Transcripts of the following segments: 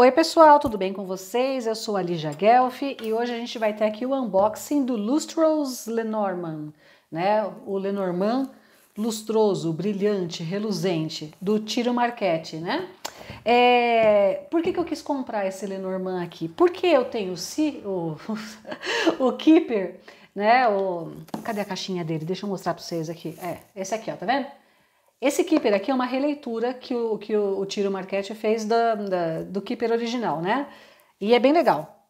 Oi pessoal, tudo bem com vocês? Eu sou a Lígia Guelph e hoje a gente vai ter aqui o unboxing do Lustros Lenormand, né? O Lenormand lustroso, brilhante, reluzente, do Tiro Marquete, né? É, por que, que eu quis comprar esse Lenormand aqui? Porque eu tenho o, o, o Keeper, né? O, cadê a caixinha dele? Deixa eu mostrar para vocês aqui. É, esse aqui, ó, tá vendo? Esse Keeper aqui é uma releitura que o, que o, o Tiro Marchetti fez da, da, do Keeper original, né? E é bem legal.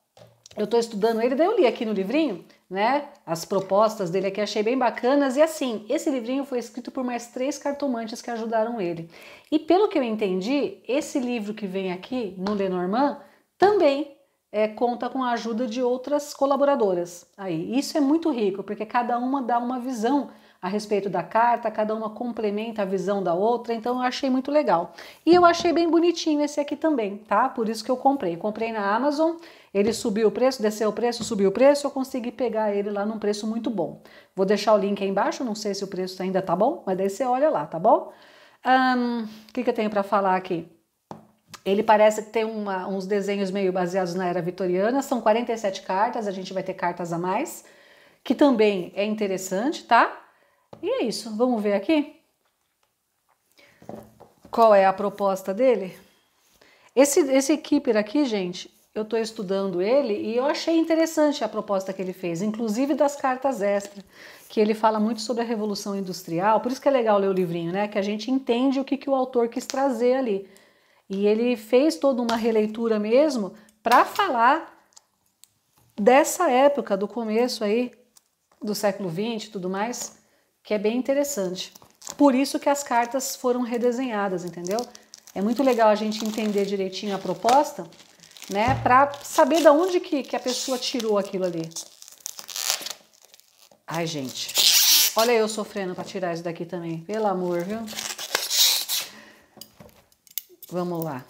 Eu estou estudando ele, daí eu li aqui no livrinho, né? As propostas dele aqui achei bem bacanas. E assim, esse livrinho foi escrito por mais três cartomantes que ajudaram ele. E pelo que eu entendi, esse livro que vem aqui no Lenormand também é, conta com a ajuda de outras colaboradoras. Aí, isso é muito rico, porque cada uma dá uma visão a respeito da carta, cada uma complementa a visão da outra, então eu achei muito legal. E eu achei bem bonitinho esse aqui também, tá? Por isso que eu comprei. Comprei na Amazon, ele subiu o preço, desceu o preço, subiu o preço, eu consegui pegar ele lá num preço muito bom. Vou deixar o link aí embaixo, não sei se o preço ainda tá bom, mas daí você olha lá, tá bom? O um, que, que eu tenho para falar aqui? Ele parece ter uma, uns desenhos meio baseados na era vitoriana, são 47 cartas, a gente vai ter cartas a mais, que também é interessante, tá? E é isso. Vamos ver aqui qual é a proposta dele. Esse, esse Keeper aqui, gente, eu estou estudando ele e eu achei interessante a proposta que ele fez, inclusive das cartas extra, que ele fala muito sobre a Revolução Industrial, por isso que é legal ler o livrinho, né? Que a gente entende o que, que o autor quis trazer ali. E ele fez toda uma releitura mesmo para falar dessa época, do começo aí do século XX e tudo mais que é bem interessante. Por isso que as cartas foram redesenhadas, entendeu? É muito legal a gente entender direitinho a proposta, né? Para saber da onde que, que a pessoa tirou aquilo ali. Ai, gente. Olha eu sofrendo para tirar isso daqui também. Pelo amor, viu? Vamos lá.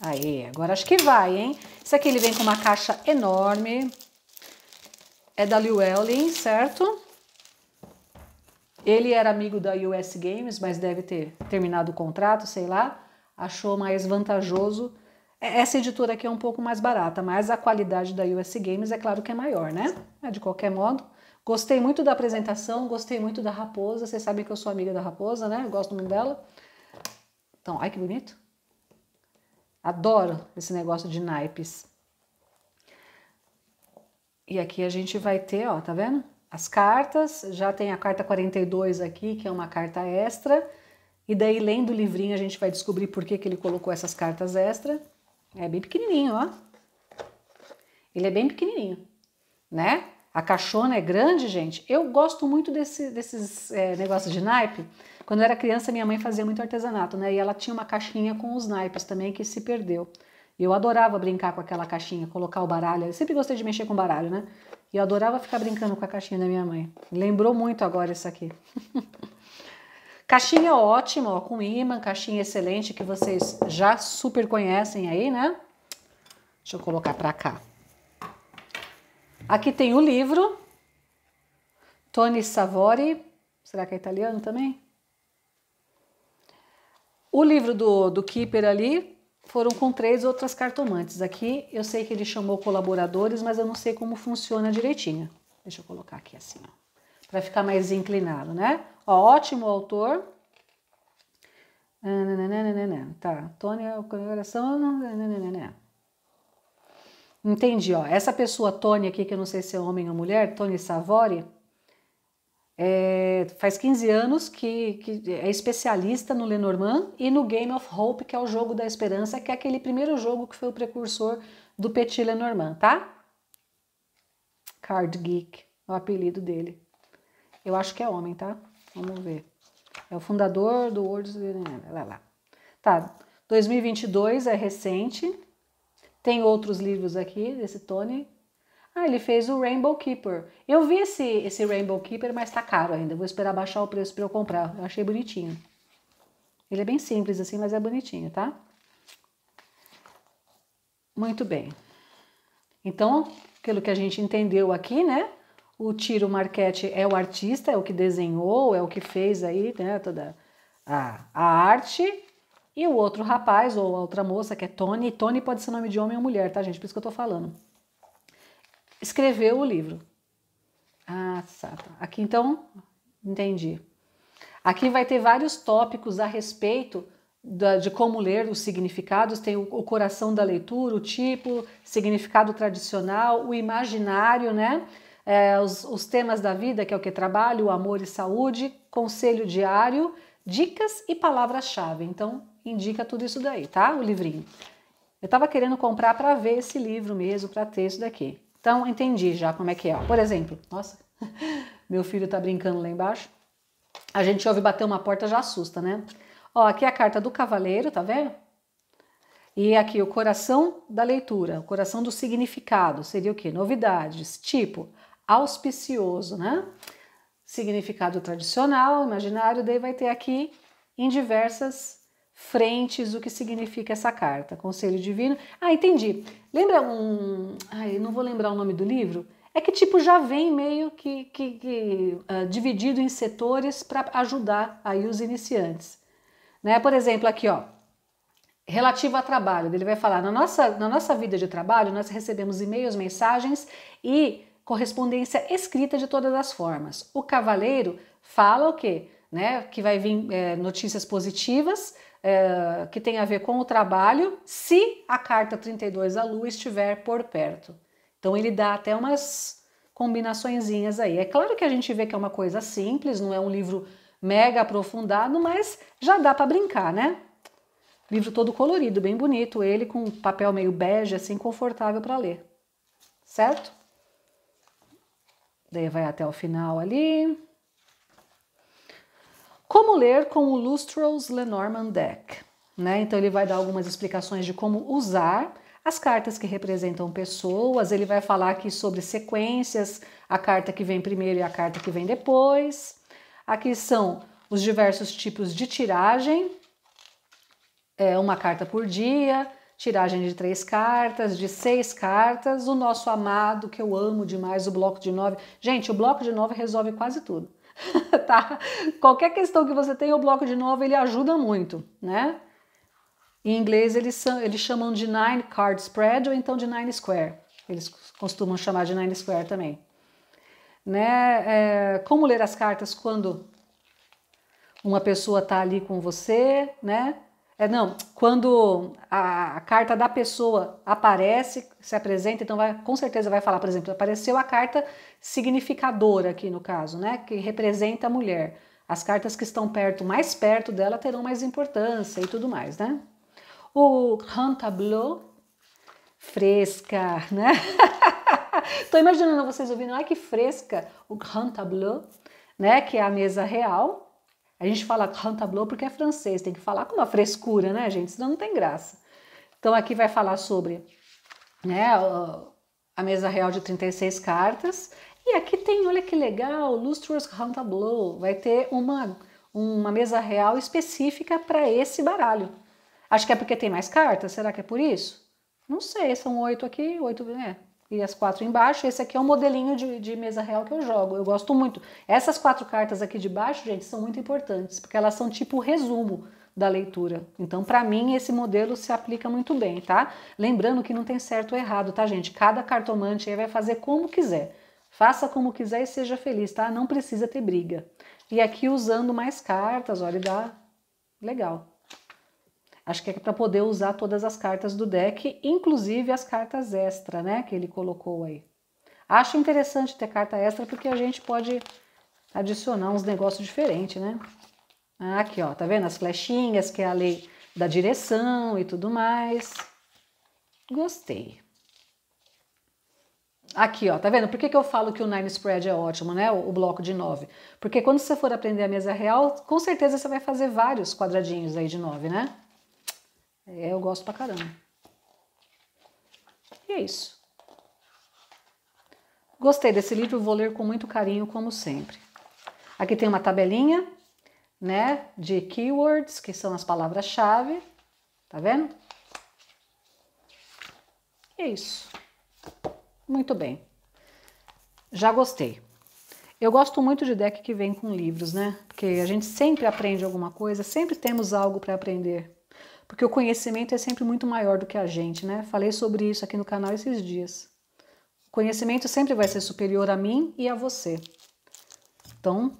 Aí, agora acho que vai, hein? Isso aqui ele vem com uma caixa enorme. É da Llewellyn, certo? Ele era amigo da US Games, mas deve ter terminado o contrato, sei lá. Achou mais vantajoso. É, essa editora aqui é um pouco mais barata, mas a qualidade da US Games é claro que é maior, né? É, de qualquer modo. Gostei muito da apresentação, gostei muito da raposa. Vocês sabem que eu sou amiga da raposa, né? Eu gosto muito dela. Então, ai que bonito. Adoro esse negócio de naipes. E aqui a gente vai ter, ó, tá vendo? as cartas, já tem a carta 42 aqui, que é uma carta extra, e daí lendo o livrinho a gente vai descobrir por que, que ele colocou essas cartas extra. É bem pequenininho, ó. Ele é bem pequenininho, né? A caixona é grande, gente. Eu gosto muito desse, desses é, negócios de naipe. Quando eu era criança, minha mãe fazia muito artesanato, né? E ela tinha uma caixinha com os naipes também que se perdeu. Eu adorava brincar com aquela caixinha, colocar o baralho. Eu sempre gostei de mexer com baralho, né? E eu adorava ficar brincando com a caixinha da minha mãe. Lembrou muito agora isso aqui. caixinha ótima, ó, com imã, caixinha excelente que vocês já super conhecem aí, né? Deixa eu colocar para cá. Aqui tem o livro Tony Savori, será que é italiano também? O livro do, do Keeper ali, foram com três outras cartomantes. Aqui eu sei que ele chamou colaboradores, mas eu não sei como funciona direitinho. Deixa eu colocar aqui assim, para ficar mais inclinado, né? Ó, ótimo autor. Tá, Tônia, coração. Entendi, ó. Essa pessoa Tônia aqui, que eu não sei se é homem ou mulher, Tony Savori, é, faz 15 anos que, que, é especialista no Lenormand e no Game of Hope, que é o jogo da esperança, que é aquele primeiro jogo que foi o precursor do Petit Lenormand, tá? Card Geek é o apelido dele. Eu acho que é homem, tá? Vamos ver. É o fundador do World... Né? Lá, lá. Tá, 2022 é recente. Tem outros livros aqui desse Tony, ah, ele fez o Rainbow Keeper. Eu vi esse, esse Rainbow Keeper, mas tá caro ainda. Vou esperar baixar o preço para eu comprar. Eu achei bonitinho. Ele é bem simples assim, mas é bonitinho, tá? Muito bem. Então, pelo que a gente entendeu aqui, né? O Tiro Marchetti é o artista, é o que desenhou, é o que fez aí, né? Toda a, a arte. E o outro rapaz, ou a outra moça, que é Tony. Tony pode ser nome de homem ou mulher, tá, gente? Por isso que eu tô falando escreveu o livro. Ah, sata. Tá, tá. Aqui então, entendi. Aqui vai ter vários tópicos a respeito da, de como ler os significados. Tem o, o, coração da leitura, o tipo, significado tradicional, o imaginário, né? É, os, os temas da vida, que é o que trabalho, amor e saúde, conselho diário, dicas e palavras-chave. Então, indica tudo isso daí, tá? O livrinho. Eu estava querendo comprar para ver esse livro mesmo, para ter isso daqui. Então, entendi já como é que é. Por exemplo, nossa, meu filho tá brincando lá embaixo. A gente ouve bater uma porta, já assusta, né? Ó, aqui é a carta do cavaleiro, tá vendo? E aqui o coração da leitura, o coração do significado, seria o quê? Novidades, tipo auspicioso, né? Significado tradicional, imaginário, daí vai ter aqui em diversas frentes o que significa essa carta, Conselho Divino. Ah, entendi. Lembra um. Ai, não vou lembrar o nome do livro. É que tipo já vem meio que, que, que uh, dividido em setores para ajudar aí os iniciantes. Né? Por exemplo, aqui ó, relativo a trabalho, ele vai falar na nossa, na nossa vida de trabalho nós recebemos e-mails, mensagens e correspondência escrita de todas as formas. O cavaleiro fala o quê? Né? Que vai vir é, notícias positivas, é, que tem a ver com o trabalho, se a carta 32 da Lua estiver por perto. Então ele dá até umas combinaçõezinhas aí. É claro que a gente vê que é uma coisa simples, não é um livro mega aprofundado, mas já dá para brincar, né? Livro todo colorido, bem bonito, ele com papel meio bege, assim, confortável para ler, certo? Daí vai até o final ali. Como ler com o Lustros Lenormand Deck? Né? Então ele vai dar algumas explicações de como usar as cartas que representam pessoas, ele vai falar aqui sobre sequências, a carta que vem primeiro e a carta que vem depois. Aqui são os diversos tipos de tiragem, é uma carta por dia, tiragem de três cartas, de seis cartas, o nosso amado que eu amo demais, o bloco de nove. Gente, o bloco de nove resolve quase tudo. tá? Qualquer questão que você tenha, o bloco de nove ele ajuda muito, né? Em inglês eles, são, eles chamam de nine card spread ou então de nine square. Eles costumam chamar de nine square também. Né? É, como ler as cartas quando uma pessoa está ali com você, né? É, não, quando a, a carta da pessoa aparece, se apresenta, então vai, com certeza vai falar, por exemplo, apareceu a carta significadora aqui no caso, né? Que representa a mulher. As cartas que estão perto, mais perto dela, terão mais importância e tudo mais, né? O Grand Tableau, fresca, né? Tô imaginando vocês ouvindo, ai que fresca, o Grand Tableau, né? Que é a mesa real, a gente fala Cantablo porque é francês, tem que falar com uma frescura, né, gente? Senão não tem graça. Então aqui vai falar sobre né, a mesa real de 36 cartas. E aqui tem, olha que legal, Lustrous Cantablo. Vai ter uma, uma mesa real específica para esse baralho. Acho que é porque tem mais cartas, será que é por isso? Não sei, são oito aqui, oito, né? e as quatro embaixo. Esse aqui é um modelinho de, de, mesa real que eu jogo. Eu gosto muito. Essas quatro cartas aqui de baixo, gente, são muito importantes, porque elas são tipo resumo da leitura. Então, para mim, esse modelo se aplica muito bem, tá? Lembrando que não tem certo ou errado, tá, gente? Cada cartomante aí vai fazer como quiser. Faça como quiser e seja feliz, tá? Não precisa ter briga. E aqui usando mais cartas, olha, dá legal. Acho que é para poder usar todas as cartas do deck, inclusive as cartas extra, né? Que ele colocou aí. Acho interessante ter carta extra porque a gente pode adicionar uns negócios diferentes, né? Ah, aqui, ó, tá vendo? As flechinhas, que é a lei da direção e tudo mais. Gostei. Aqui, ó, tá vendo? Por que, que eu falo que o Nine Spread é ótimo, né? O, o bloco de nove? Porque quando você for aprender a mesa real, com certeza você vai fazer vários quadradinhos aí de nove, né? É, eu gosto pra caramba. E é isso. Gostei desse livro, vou ler com muito carinho, como sempre. Aqui tem uma tabelinha, né, de keywords, que são as palavras-chave, tá vendo? E é isso. Muito bem. Já gostei. Eu gosto muito de deck que vem com livros, né? Porque a gente sempre aprende alguma coisa, sempre temos algo para aprender porque o conhecimento é sempre muito maior do que a gente, né? Falei sobre isso aqui no canal esses dias. O conhecimento sempre vai ser superior a mim e a você. Então,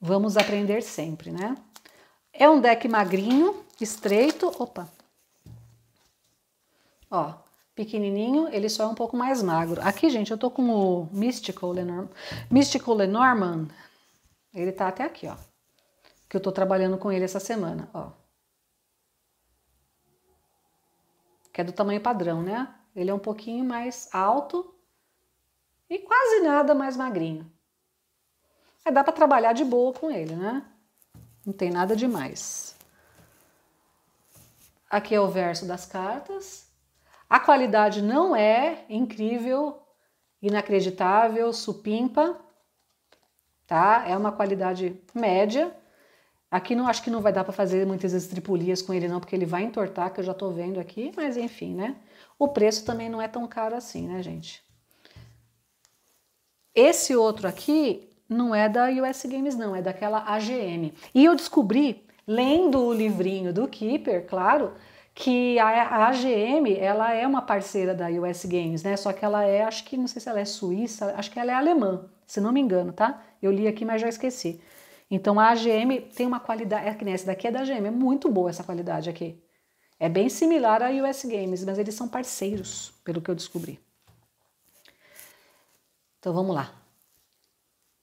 vamos aprender sempre, né? É um deck magrinho, estreito, opa. Ó, pequenininho, ele só é um pouco mais magro. Aqui, gente, eu tô com o Mystical Lenormand, Mystical Lenormand. ele tá até aqui, ó, que eu tô trabalhando com ele essa semana, ó. que é do tamanho padrão, né? Ele é um pouquinho mais alto e quase nada mais magrinho. Aí dá para trabalhar de boa com ele, né? Não tem nada demais. Aqui é o verso das cartas. A qualidade não é incrível, inacreditável, supimpa, tá? É uma qualidade média, Aqui não acho que não vai dar para fazer muitas estripulias com ele não, porque ele vai entortar, que eu já estou vendo aqui, mas enfim, né? O preço também não é tão caro assim, né, gente? Esse outro aqui não é da US Games não, é daquela AGM. E eu descobri, lendo o livrinho do Keeper, claro, que a AGM, ela é uma parceira da US Games, né? Só que ela é, acho que, não sei se ela é suíça, acho que ela é alemã, se não me engano, tá? Eu li aqui, mas já esqueci. Então a AGM tem uma qualidade, é que nem essa daqui é da AGM, é muito boa essa qualidade aqui. É bem similar à US Games, mas eles são parceiros, pelo que eu descobri. Então vamos lá.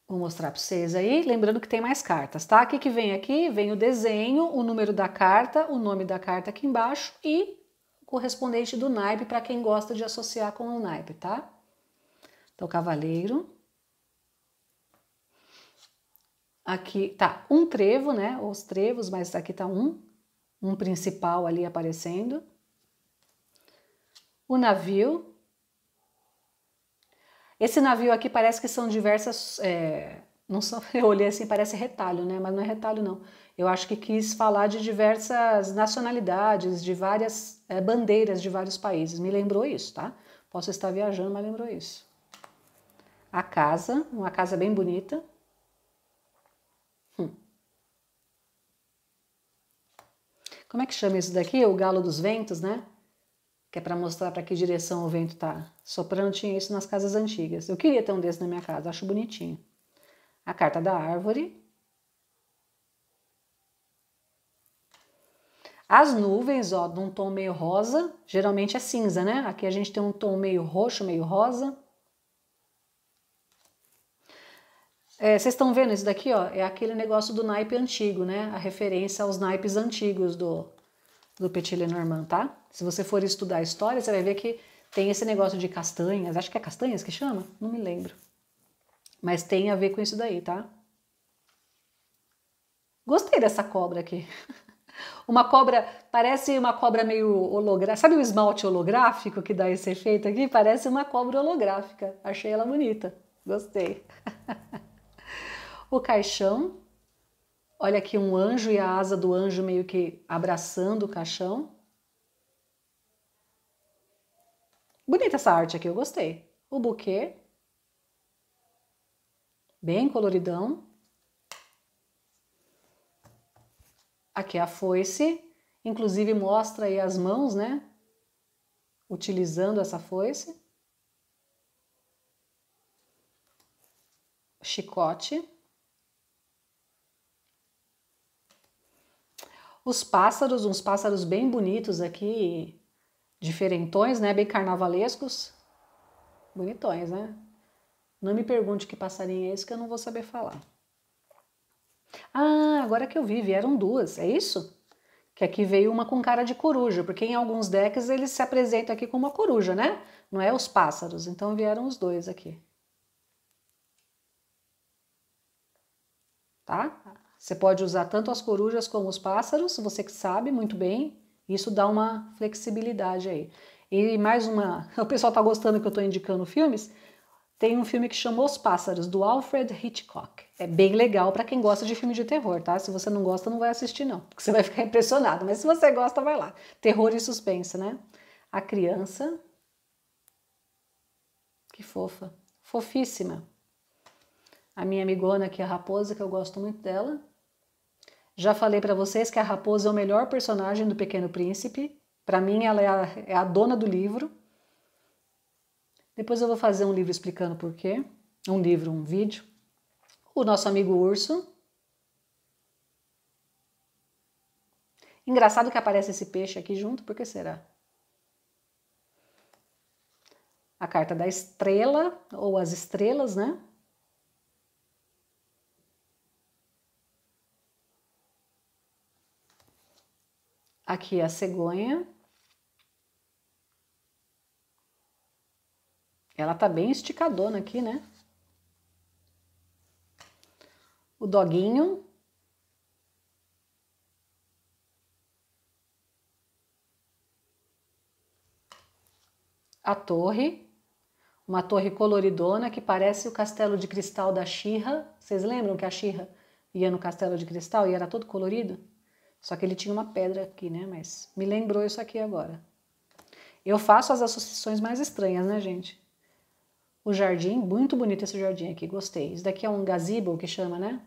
Vou mostrar para vocês aí, lembrando que tem mais cartas, tá? O que, que vem aqui? Vem o desenho, o número da carta, o nome da carta aqui embaixo e o correspondente do naipe para quem gosta de associar com o naipe, tá? Então, cavaleiro, Aqui tá um trevo, né? Os trevos, mas aqui tá um, um principal ali aparecendo. O navio. Esse navio aqui parece que são diversas. É, não são, eu olhei assim, parece retalho, né? Mas não é retalho, não. Eu acho que quis falar de diversas nacionalidades, de várias é, bandeiras de vários países. Me lembrou isso, tá? Posso estar viajando, mas lembrou isso. A casa, uma casa bem bonita. Como é que chama isso daqui? O galo dos ventos, né? Que é para mostrar para que direção o vento está soprando. Tinha isso nas casas antigas. Eu queria ter um desse na minha casa, acho bonitinho. A carta da árvore. As nuvens, ó, de um tom meio rosa, geralmente é cinza, né? Aqui a gente tem um tom meio roxo, meio rosa. É, vocês estão vendo isso daqui, ó? É aquele negócio do naipe antigo, né? A referência aos naipes antigos do, do Petit Lenormand, tá? Se você for estudar a história, você vai ver que tem esse negócio de castanhas. Acho que é castanhas que chama? Não me lembro. Mas tem a ver com isso daí, tá? Gostei dessa cobra aqui. Uma cobra, parece uma cobra meio holográfica. Sabe o esmalte holográfico que dá esse efeito aqui? Parece uma cobra holográfica. Achei ela bonita. Gostei. O caixão, olha aqui um anjo e a asa do anjo meio que abraçando o caixão. Bonita essa arte aqui, eu gostei. O buquê, bem coloridão. Aqui é a foice, inclusive mostra aí as mãos, né? Utilizando essa foice. Chicote. Os pássaros, uns pássaros bem bonitos aqui, diferentões, né? Bem carnavalescos. Bonitões, né? Não me pergunte que passarinho é esse que eu não vou saber falar. Ah, agora que eu vi, vieram duas, é isso? Que aqui veio uma com cara de coruja, porque em alguns decks eles se apresentam aqui como uma coruja, né? Não é os pássaros, então vieram os dois aqui. Tá? Você pode usar tanto as corujas como os pássaros, você que sabe muito bem. Isso dá uma flexibilidade aí. E mais uma, o pessoal tá gostando que eu tô indicando filmes. Tem um filme que chama Os Pássaros, do Alfred Hitchcock. É bem legal para quem gosta de filme de terror, tá? Se você não gosta, não vai assistir, não, porque você vai ficar impressionado. Mas se você gosta, vai lá. Terror e suspense, né? A criança. Que fofa. Fofíssima. A minha amigona, aqui, é a raposa, que eu gosto muito dela. Já falei para vocês que a raposa é o melhor personagem do Pequeno Príncipe. Para mim, ela é a, é a dona do livro. Depois eu vou fazer um livro explicando por quê. Um livro, um vídeo. O nosso amigo urso. Engraçado que aparece esse peixe aqui junto, por que será? A carta da estrela, ou as estrelas, né? Aqui a cegonha. Ela tá bem esticadona aqui, né? O doguinho. A torre. Uma torre coloridona que parece o castelo de cristal da Xirra. Vocês lembram que a Xirra ia no castelo de cristal e era todo colorido? Só que ele tinha uma pedra aqui, né? Mas me lembrou isso aqui agora. Eu faço as associações mais estranhas, né, gente? O jardim, muito bonito esse jardim aqui, gostei. Isso daqui é um gazebo que chama, né?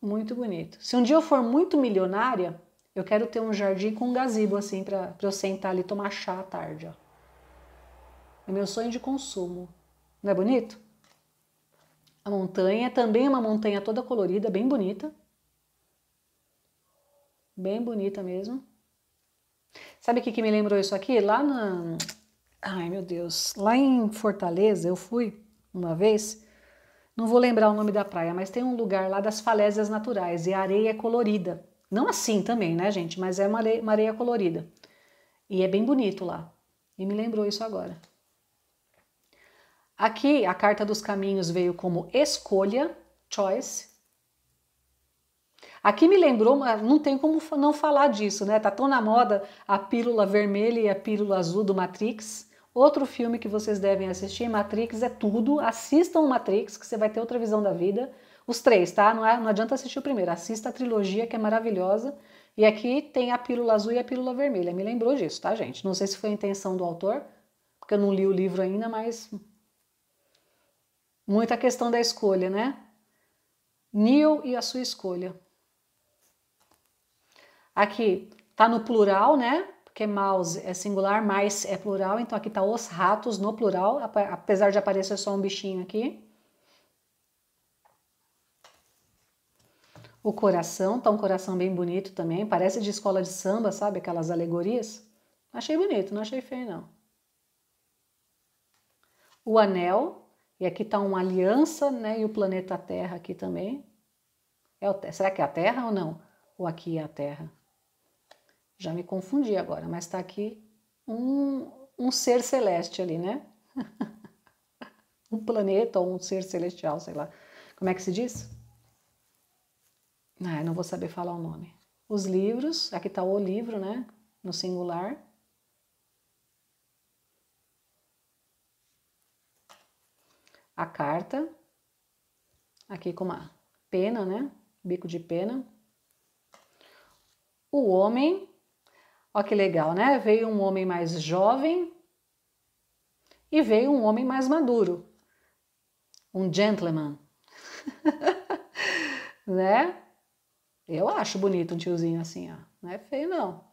Muito bonito. Se um dia eu for muito milionária, eu quero ter um jardim com um gazebo assim para eu sentar ali e tomar chá à tarde, ó. É meu sonho de consumo. Não é bonito? A montanha também é uma montanha toda colorida, bem bonita. Bem bonita mesmo. Sabe o que, que me lembrou isso aqui? Lá na. Ai, meu Deus. Lá em Fortaleza, eu fui uma vez. Não vou lembrar o nome da praia, mas tem um lugar lá das falésias naturais e a areia é colorida. Não assim também, né, gente? Mas é uma areia, uma areia colorida. E é bem bonito lá. E me lembrou isso agora. Aqui, a carta dos caminhos veio como escolha, choice, Aqui me lembrou, mas não tem como não falar disso, né? Tá tão na moda a pílula vermelha e a pílula azul do Matrix. Outro filme que vocês devem assistir, Matrix é tudo. Assistam o Matrix, que você vai ter outra visão da vida. Os três, tá? Não, é, não adianta assistir o primeiro. Assista a trilogia, que é maravilhosa. E aqui tem a pílula azul e a pílula vermelha. Me lembrou disso, tá, gente? Não sei se foi a intenção do autor, porque eu não li o livro ainda, mas. Muita questão da escolha, né? Neil e a sua escolha. Aqui tá no plural, né? Porque mouse é singular, mais é plural, então aqui tá os ratos no plural, apesar de aparecer só um bichinho aqui. O coração, tá um coração bem bonito também, parece de escola de samba, sabe? Aquelas alegorias. Achei bonito, não achei feio não. O anel, e aqui tá uma aliança, né? E o planeta Terra aqui também. É o, será que é a Terra ou não? Ou aqui é a Terra? Já me confundi agora, mas está aqui um, um ser celeste ali, né? um planeta ou um ser celestial, sei lá. Como é que se diz? Ah, não vou saber falar o nome. Os livros, aqui está o livro, né? No singular. A carta, aqui com uma pena, né? Bico de pena. O homem, Ó que legal, né? Veio um homem mais jovem e veio um homem mais maduro. Um gentleman. né? Eu acho bonito um tiozinho assim, ó. Não é feio, não.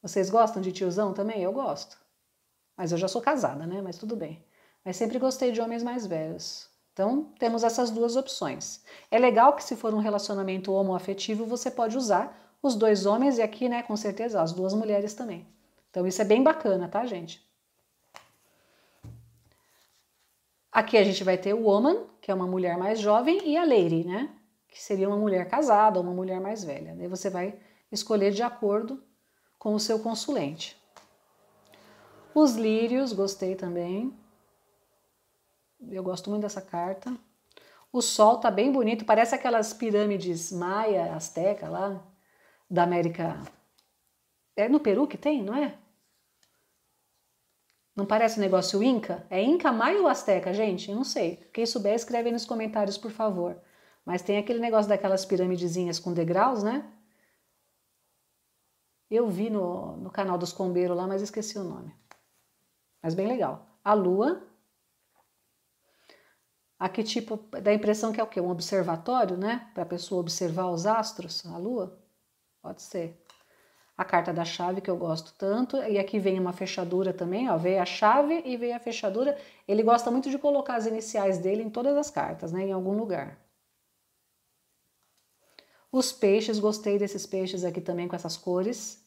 Vocês gostam de tiozão também? Eu gosto. Mas eu já sou casada, né? Mas tudo bem. Mas sempre gostei de homens mais velhos. Então, temos essas duas opções. É legal que, se for um relacionamento homoafetivo, você pode usar os dois homens e aqui, né, com certeza, as duas mulheres também. Então isso é bem bacana, tá, gente? Aqui a gente vai ter o woman, que é uma mulher mais jovem, e a lady, né, que seria uma mulher casada ou uma mulher mais velha. Daí você vai escolher de acordo com o seu consulente. Os lírios, gostei também. Eu gosto muito dessa carta. O sol tá bem bonito, parece aquelas pirâmides maia, asteca lá, da América. É no Peru que tem, não é? Não parece negócio Inca? É Inca Maia ou Azteca, gente? Eu não sei. Quem souber, escreve aí nos comentários, por favor. Mas tem aquele negócio daquelas piramidezinhas com degraus, né? Eu vi no, no canal dos Combeiros lá, mas esqueci o nome. Mas bem legal. A Lua. Aqui, tipo, dá a impressão que é o quê? Um observatório, né? Para a pessoa observar os astros, a Lua. Pode ser. A carta da chave que eu gosto tanto. E aqui vem uma fechadura também, ó. Veio a chave e veio a fechadura. Ele gosta muito de colocar as iniciais dele em todas as cartas, né? Em algum lugar. Os peixes, gostei desses peixes aqui também com essas cores.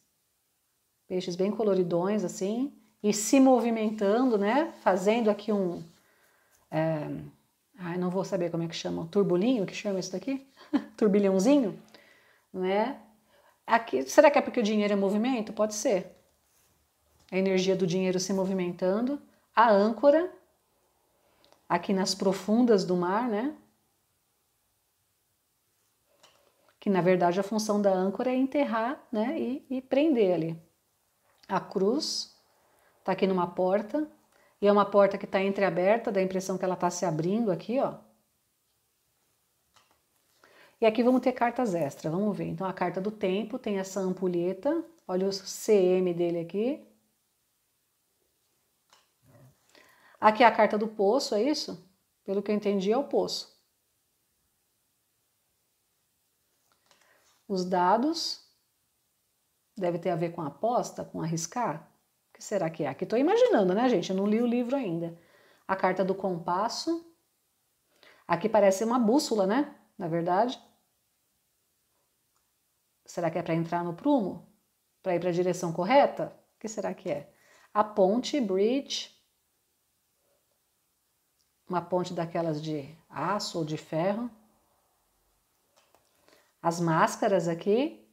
Peixes bem coloridões, assim. E se movimentando, né? Fazendo aqui um. É... Ai, não vou saber como é que chama. Turbulinho, que chama isso daqui? Turbilhãozinho, né? Aqui, será que é porque o dinheiro é movimento? Pode ser. A energia do dinheiro se movimentando, a âncora aqui nas profundas do mar, né? Que na verdade a função da âncora é enterrar, né? E, e prender ali. A cruz está aqui numa porta e é uma porta que está entreaberta, dá a impressão que ela está se abrindo aqui, ó e aqui vamos ter cartas extra, vamos ver. Então, a carta do tempo tem essa ampulheta, olha o CM dele aqui. Aqui é a carta do poço, é isso? Pelo que eu entendi, é o poço. Os dados deve ter a ver com a aposta, com arriscar. O que será que é? Aqui estou imaginando, né, gente? Eu não li o livro ainda. A carta do compasso. Aqui parece uma bússola, né? Na verdade. Será que é para entrar no prumo? Para ir para a direção correta? O que será que é? A ponte, bridge, uma ponte daquelas de aço ou de ferro. As máscaras aqui.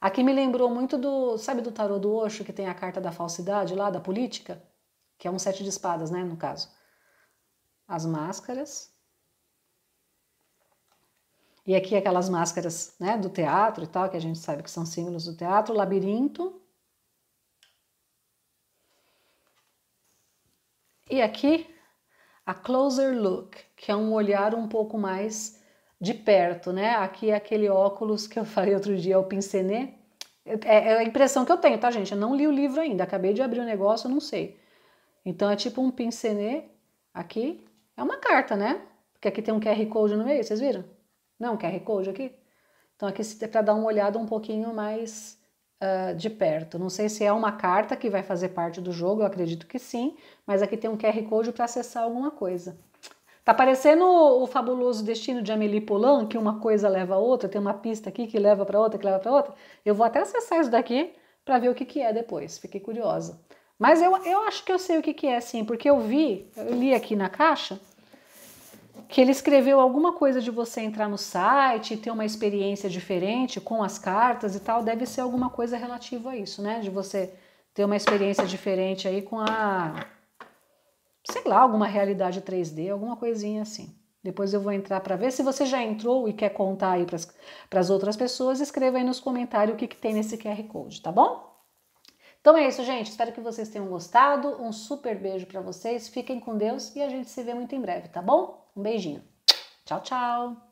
Aqui me lembrou muito do, sabe do tarô do Osho, que tem a carta da falsidade lá, da política? Que é um sete de espadas, né, no caso. As máscaras. E aqui aquelas máscaras né, do teatro e tal, que a gente sabe que são símbolos do teatro, labirinto. E aqui a closer look, que é um olhar um pouco mais de perto, né? Aqui é aquele óculos que eu falei outro dia, é o pincenê. É a impressão que eu tenho, tá, gente? Eu não li o livro ainda, acabei de abrir o negócio, não sei. Então é tipo um pincenê aqui. É uma carta, né? Porque aqui tem um QR Code no meio, vocês viram? Não, QR Code aqui? Então aqui é para dar uma olhada um pouquinho mais uh, de perto. Não sei se é uma carta que vai fazer parte do jogo, eu acredito que sim, mas aqui tem um QR Code para acessar alguma coisa. Tá parecendo o fabuloso destino de Amélie Poulain, que uma coisa leva a outra, tem uma pista aqui que leva para outra, que leva para outra. Eu vou até acessar isso daqui para ver o que, que é depois, fiquei curiosa. Mas eu, eu acho que eu sei o que, que é, sim, porque eu vi, eu li aqui na caixa, que ele escreveu alguma coisa de você entrar no site e ter uma experiência diferente com as cartas e tal, deve ser alguma coisa relativa a isso, né? De você ter uma experiência diferente aí com a sei lá, alguma realidade 3D, alguma coisinha assim. Depois eu vou entrar para ver. Se você já entrou e quer contar aí para as outras pessoas, escreva aí nos comentários o que, que tem nesse QR Code, tá bom? Então é isso, gente. Espero que vocês tenham gostado. Um super beijo para vocês. Fiquem com Deus e a gente se vê muito em breve, tá bom? Um beijinho. Tchau, tchau.